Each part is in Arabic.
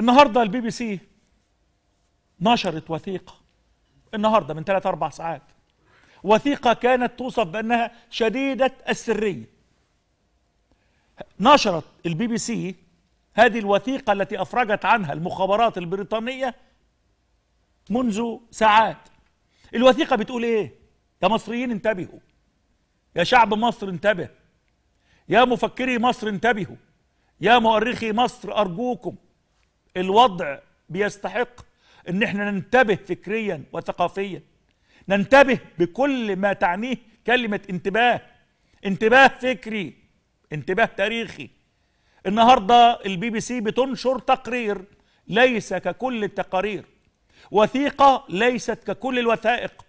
النهارده البي بي سي نشرت وثيقه النهارده من ثلاث اربع ساعات وثيقه كانت توصف بانها شديده السريه نشرت البي بي سي هذه الوثيقه التي افرجت عنها المخابرات البريطانيه منذ ساعات الوثيقه بتقول ايه يا مصريين انتبهوا يا شعب مصر انتبه يا مفكري مصر انتبهوا يا مؤرخي مصر ارجوكم الوضع بيستحق ان احنا ننتبه فكريا وثقافيا ننتبه بكل ما تعنيه كلمه انتباه انتباه فكري انتباه تاريخي النهارده البي بي سي بتنشر تقرير ليس ككل التقارير وثيقه ليست ككل الوثائق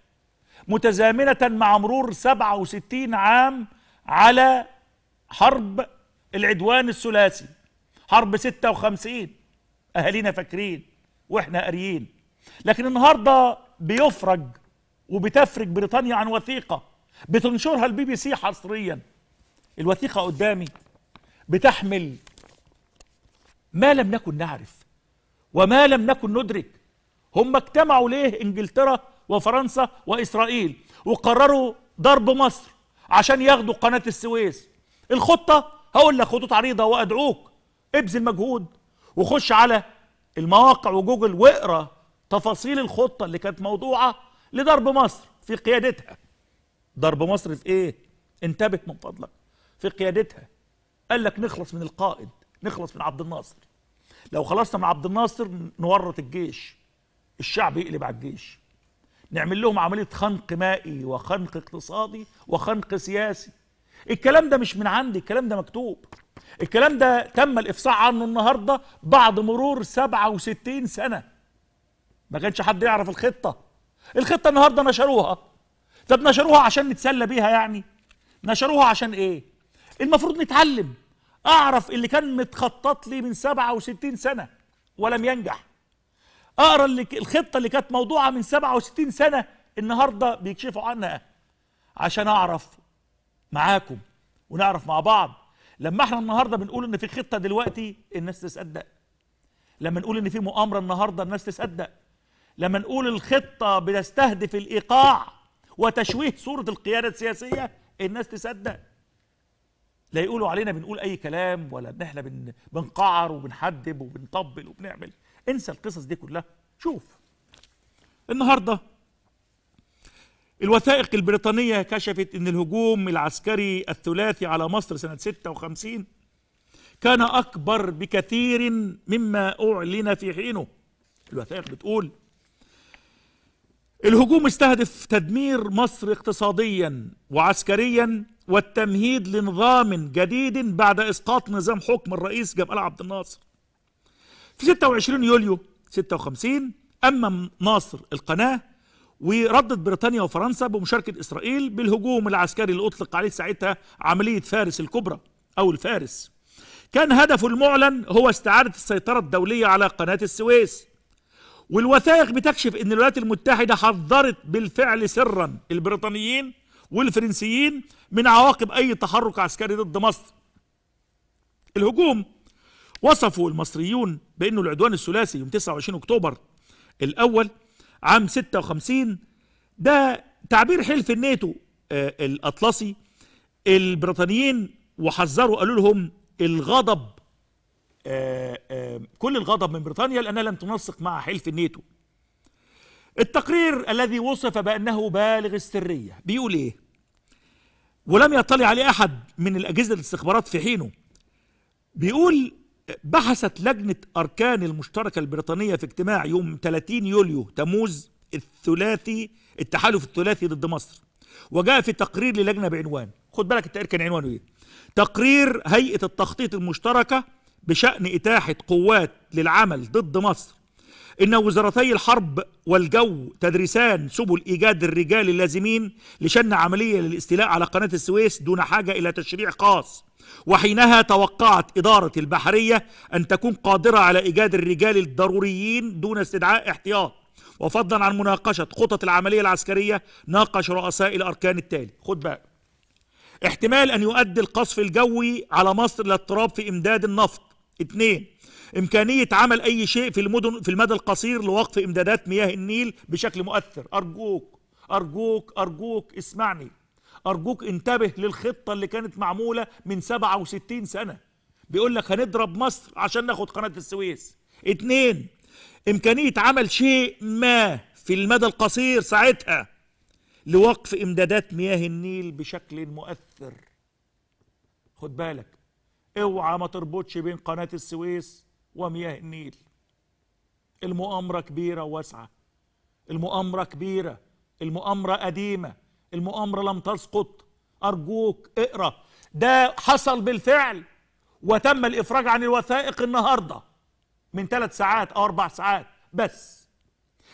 متزامنه مع مرور 67 عام على حرب العدوان الثلاثي حرب 56 اهالينا فاكرين واحنا قاريين لكن النهارده بيفرج وبتفرج بريطانيا عن وثيقه بتنشرها البي بي سي حصريا الوثيقه قدامي بتحمل ما لم نكن نعرف وما لم نكن ندرك هم اجتمعوا ليه انجلترا وفرنسا واسرائيل وقرروا ضرب مصر عشان ياخدوا قناه السويس الخطه هقول لك خطوط عريضه وادعوك ابذل مجهود وخش على المواقع وجوجل واقرا تفاصيل الخطه اللي كانت موضوعه لضرب مصر في قيادتها ضرب مصر في ايه انتبه من فضلك في قيادتها قال لك نخلص من القائد نخلص من عبد الناصر لو خلصنا من عبد الناصر نورط الجيش الشعب يقلب على الجيش نعمل لهم عمليه خنق مائي وخنق اقتصادي وخنق سياسي الكلام ده مش من عندي الكلام ده مكتوب الكلام ده تم الافصاح عنه النهارده بعد مرور 67 سنه ما كانش حد يعرف الخطه الخطه النهارده نشروها طب نشروها عشان نتسلى بيها يعني نشروها عشان ايه المفروض نتعلم اعرف اللي كان متخطط لي من 67 سنه ولم ينجح اقرا اللي الخطه اللي كانت موضوعه من 67 سنه النهارده بيكشفوا عنها عشان اعرف معاكم ونعرف مع بعض لما احنا النهارده بنقول ان في خطه دلوقتي الناس تصدق لما نقول ان في مؤامره النهارده الناس تصدق لما نقول الخطه بتستهدف الايقاع وتشويه صوره القياده السياسيه الناس تصدق لا يقولوا علينا بنقول اي كلام ولا ان احنا بن... بنقعر وبنحدب وبنطبل وبنعمل انسى القصص دي كلها شوف النهارده الوثائق البريطانية كشفت أن الهجوم العسكري الثلاثي على مصر سنة 56 كان أكبر بكثير مما أعلن في حينه الوثائق بتقول الهجوم استهدف تدمير مصر اقتصاديا وعسكريا والتمهيد لنظام جديد بعد إسقاط نظام حكم الرئيس جمال عبد الناصر في 26 يوليو 56 أمم ناصر القناة وردت بريطانيا وفرنسا بمشاركة إسرائيل بالهجوم العسكري اللي أطلق عليه ساعتها عملية فارس الكبرى أو الفارس كان هدفه المعلن هو استعادة السيطرة الدولية على قناة السويس والوثائق بتكشف أن الولايات المتحدة حذرت بالفعل سرا البريطانيين والفرنسيين من عواقب أي تحرك عسكري ضد مصر الهجوم وصفوا المصريون بأنه العدوان الثلاثي يوم 29 أكتوبر الأول عام 56 ده تعبير حلف الناتو آه الأطلسي البريطانيين وحذروا قالوا لهم الغضب آه آه كل الغضب من بريطانيا لأنها لم تنسق مع حلف الناتو التقرير الذي وصف بأنه بالغ السرية بيقول إيه ولم يطلع عليه أحد من الأجهزة الاستخبارات في حينه بيقول بحثت لجنة أركان المشتركة البريطانية في اجتماع يوم 30 يوليو تموز الثلاثي التحالف الثلاثي ضد مصر وجاء في تقرير للجنة بعنوان خد بالك التقرير كان عنوانه ايه تقرير هيئة التخطيط المشتركة بشأن إتاحة قوات للعمل ضد مصر إن وزارتي الحرب والجو تدرسان سبل إيجاد الرجال اللازمين لشن عملية للاستيلاء على قناة السويس دون حاجة إلى تشريع خاص وحينها توقعت إدارة البحرية أن تكون قادرة على إيجاد الرجال الضروريين دون استدعاء احتياط وفضلا عن مناقشة خطط العملية العسكرية ناقش رؤساء الأركان التالي خد بقى احتمال أن يؤدي القصف الجوي على مصر لاضطراب في إمداد النفط اثنين إمكانية عمل أي شيء في المدن في المدى القصير لوقف إمدادات مياه النيل بشكل مؤثر أرجوك أرجوك أرجوك اسمعني أرجوك انتبه للخطة اللي كانت معمولة من 67 سنة بيقول لك هنضرب مصر عشان ناخد قناة السويس اتنين إمكانية عمل شيء ما في المدى القصير ساعتها لوقف إمدادات مياه النيل بشكل مؤثر خد بالك اوعى ما تربطش بين قناة السويس ومياه النيل المؤامرة كبيرة واسعة المؤامرة كبيرة المؤامرة قديمة المؤامرة لم تسقط أرجوك اقرأ ده حصل بالفعل وتم الإفراج عن الوثائق النهاردة من ثلاث ساعات أو أربع ساعات بس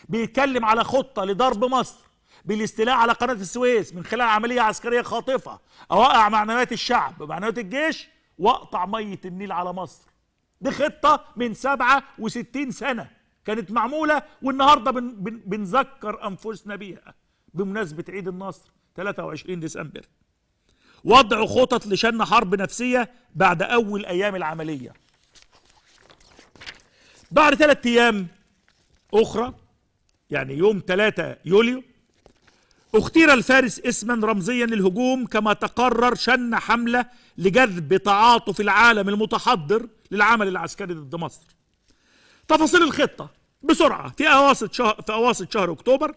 بيتكلم على خطة لضرب مصر بالاستيلاء على قناة السويس من خلال عملية عسكرية خاطفة أوقع معنويات الشعب ومعنويات الجيش وأقطع مية النيل على مصر دي خطة من 67 سنة كانت معمولة والنهاردة بن بن بنذكر أنفسنا بيها بمناسبة عيد النصر 23 ديسمبر وضع خطط لشن حرب نفسية بعد أول أيام العملية بعد ثلاث أيام أخرى يعني يوم 3 يوليو اختير الفارس اسما رمزيا للهجوم كما تقرر شن حملة لجذب تعاطف العالم المتحضر للعمل العسكري ضد مصر تفاصيل الخطة بسرعة في أواسط شهر, في أواسط شهر أكتوبر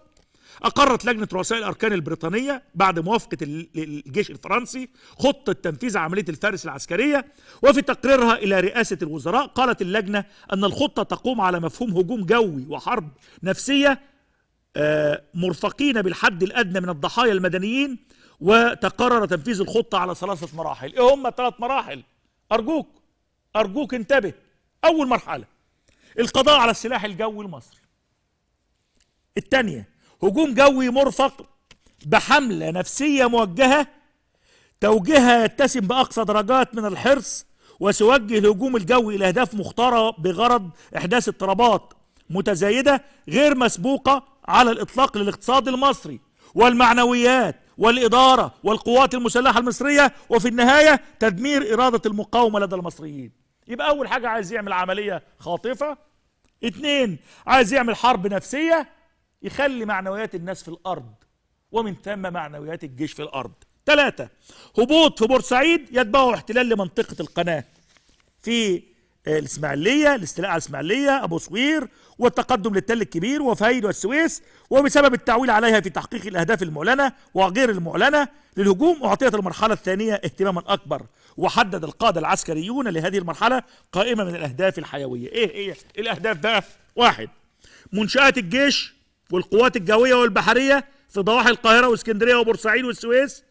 أقرت لجنة رؤساء الأركان البريطانية بعد موافقة الجيش الفرنسي خطة تنفيذ عملية الفارس العسكرية وفي تقريرها إلى رئاسة الوزراء قالت اللجنة أن الخطة تقوم على مفهوم هجوم جوي وحرب نفسية آه، مرفقين بالحد الأدنى من الضحايا المدنيين وتقرر تنفيذ الخطة على ثلاثة مراحل إيه هم ثلاث مراحل أرجوك أرجوك انتبه أول مرحلة القضاء على السلاح الجوي المصري الثانية هجوم جوي مرفق بحملة نفسية موجهة توجيهها يتسم بأقصى درجات من الحرص وسيوجه الهجوم الجوي إلى أهداف مختارة بغرض إحداث اضطرابات متزايدة غير مسبوقة على الإطلاق للاقتصاد المصري والمعنويات والإدارة والقوات المسلحة المصرية وفي النهاية تدمير إرادة المقاومة لدى المصريين يبقى اول حاجه عايز يعمل عمليه خاطفه اتنين عايز يعمل حرب نفسيه يخلي معنويات الناس في الارض ومن ثم معنويات الجيش في الارض ثلاثة هبوط في بورسعيد يتبعه احتلال لمنطقة القناة في الاسماعيليه الاستيلاء على الاسماعيليه ابو صوير والتقدم للتل الكبير وفايد والسويس وبسبب التعويل عليها في تحقيق الاهداف المعلنه وغير المعلنه للهجوم اعطيت المرحله الثانيه اهتماما اكبر وحدد القاده العسكريون لهذه المرحله قائمه من الاهداف الحيويه ايه إيه؟ الاهداف بقى واحد منشات الجيش والقوات الجويه والبحريه في ضواحي القاهره واسكندريه وبورسعيد والسويس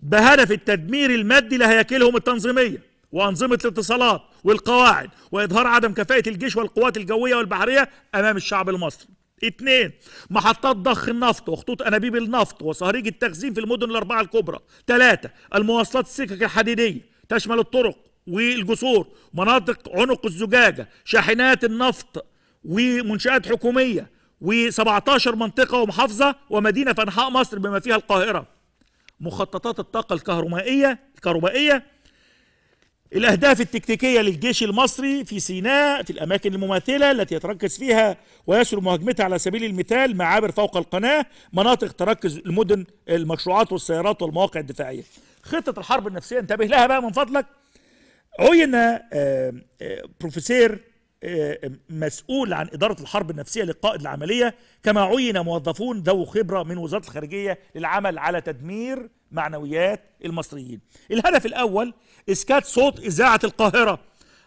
بهدف التدمير المادي لهياكلهم التنظيميه وأنظمة الاتصالات والقواعد وإظهار عدم كفاءة الجيش والقوات الجوية والبحرية أمام الشعب المصري اثنين محطات ضخ النفط وخطوط أنابيب النفط وصهريج التخزين في المدن الأربعة الكبرى ثلاثة المواصلات السكك الحديدية تشمل الطرق والجسور مناطق عنق الزجاجة شاحنات النفط ومنشآت حكومية و17 منطقة ومحافظة ومدينة في أنحاء مصر بما فيها القاهرة مخططات الطاقة الكهرومائية الكهربائية الأهداف التكتيكية للجيش المصري في سيناء في الأماكن المماثلة التي يتركز فيها ويسر مهاجمتها على سبيل المثال معابر فوق القناة مناطق تركز المدن المشروعات والسيارات والمواقع الدفاعية خطة الحرب النفسية انتبه لها بقى من فضلك عين آه، آه، بروفيسير مسؤول عن إدارة الحرب النفسية للقائد العملية كما عين موظفون ذو خبرة من وزارة الخارجية للعمل على تدمير معنويات المصريين الهدف الأول إسكات صوت إذاعة القاهرة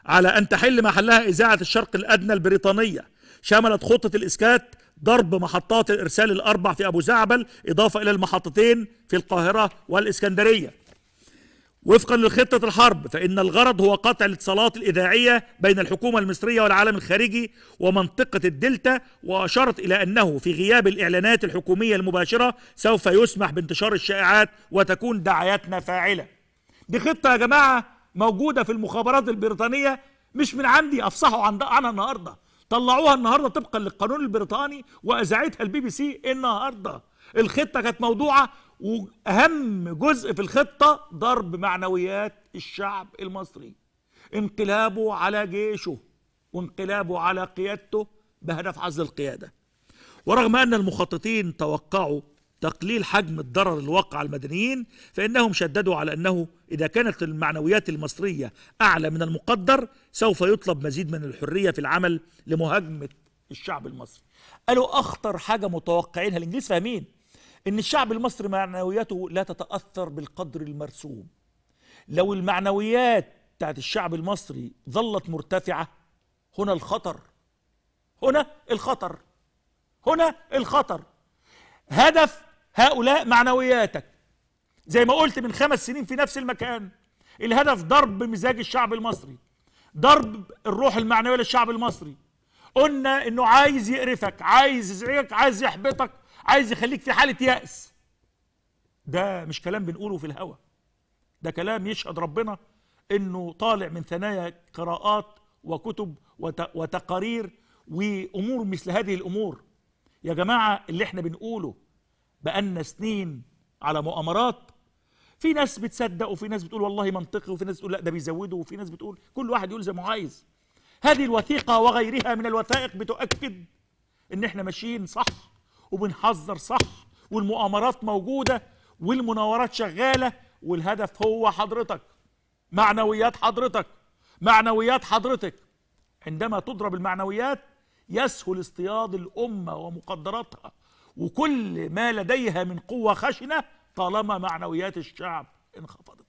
على أن تحل محلها إذاعة الشرق الأدنى البريطانية شملت خطة الإسكات ضرب محطات الإرسال الأربع في أبو زعبل إضافة إلى المحطتين في القاهرة والإسكندرية وفقا لخطة الحرب فإن الغرض هو قطع الاتصالات الإذاعية بين الحكومة المصرية والعالم الخارجي ومنطقة الدلتا وأشارت إلى أنه في غياب الإعلانات الحكومية المباشرة سوف يسمح بانتشار الشائعات وتكون دعاياتنا فاعلة دي خطة يا جماعة موجودة في المخابرات البريطانية مش من عندي أفصحوا عن عنها النهاردة طلعوها النهاردة طبقا للقانون البريطاني وأذاعتها البي بي سي النهاردة الخطة كانت موضوعة واهم جزء في الخطه ضرب معنويات الشعب المصري انقلابه على جيشه وانقلابه على قيادته بهدف عزل القياده ورغم ان المخططين توقعوا تقليل حجم الضرر الواقع على المدنيين فانهم شددوا على انه اذا كانت المعنويات المصريه اعلى من المقدر سوف يطلب مزيد من الحريه في العمل لمهاجمه الشعب المصري قالوا اخطر حاجه متوقعينها الانجليز فاهمين ان الشعب المصري معنوياته لا تتاثر بالقدر المرسوم لو المعنويات بتاعت الشعب المصري ظلت مرتفعه هنا الخطر هنا الخطر هنا الخطر هدف هؤلاء معنوياتك زي ما قلت من خمس سنين في نفس المكان الهدف ضرب مزاج الشعب المصري ضرب الروح المعنويه للشعب المصري قلنا انه عايز يقرفك عايز يزعجك عايز يحبطك عايز يخليك في حاله يأس ده مش كلام بنقوله في الهوى ده كلام يشهد ربنا انه طالع من ثنايا قراءات وكتب وتقارير وامور مثل هذه الامور يا جماعه اللي احنا بنقوله بقالنا سنين على مؤامرات في ناس بتصدق وفي ناس بتقول والله منطقي وفي ناس بتقول لا ده بيزوده وفي ناس بتقول كل واحد يقول زي ما عايز هذه الوثيقه وغيرها من الوثائق بتؤكد ان احنا ماشيين صح وبنحذر صح والمؤامرات موجوده والمناورات شغاله والهدف هو حضرتك معنويات حضرتك معنويات حضرتك عندما تضرب المعنويات يسهل اصطياد الامه ومقدراتها وكل ما لديها من قوه خشنه طالما معنويات الشعب انخفضت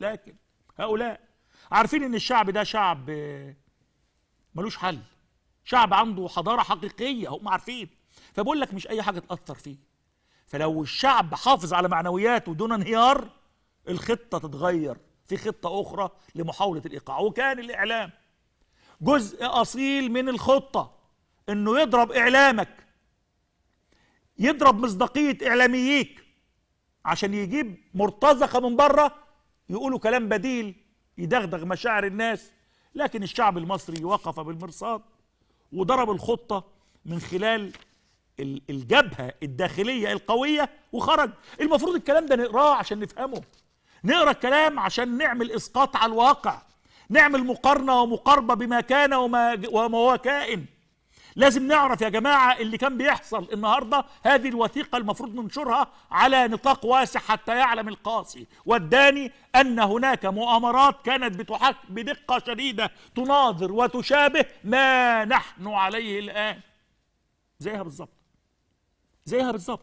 لكن هؤلاء عارفين ان الشعب ده شعب آه، ملوش حل شعب عنده حضاره حقيقيه هم عارفين فبقول لك مش اي حاجه تاثر فيه فلو الشعب حافظ على معنوياته دون انهيار الخطه تتغير في خطه اخرى لمحاوله الايقاع وكان الاعلام جزء اصيل من الخطه انه يضرب اعلامك يضرب مصداقيه اعلاميك عشان يجيب مرتزقه من بره يقولوا كلام بديل يدغدغ مشاعر الناس لكن الشعب المصري وقف بالمرصاد وضرب الخطه من خلال الجبهه الداخليه القويه وخرج المفروض الكلام ده نقراه عشان نفهمه نقرا الكلام عشان نعمل اسقاط على الواقع نعمل مقارنه ومقاربه بما كان وما وما هو كائن لازم نعرف يا جماعه اللي كان بيحصل النهارده هذه الوثيقه المفروض ننشرها على نطاق واسع حتى يعلم القاسي والداني ان هناك مؤامرات كانت بتحك بدقه شديده تناظر وتشابه ما نحن عليه الان زيها بالظبط زيها بالظبط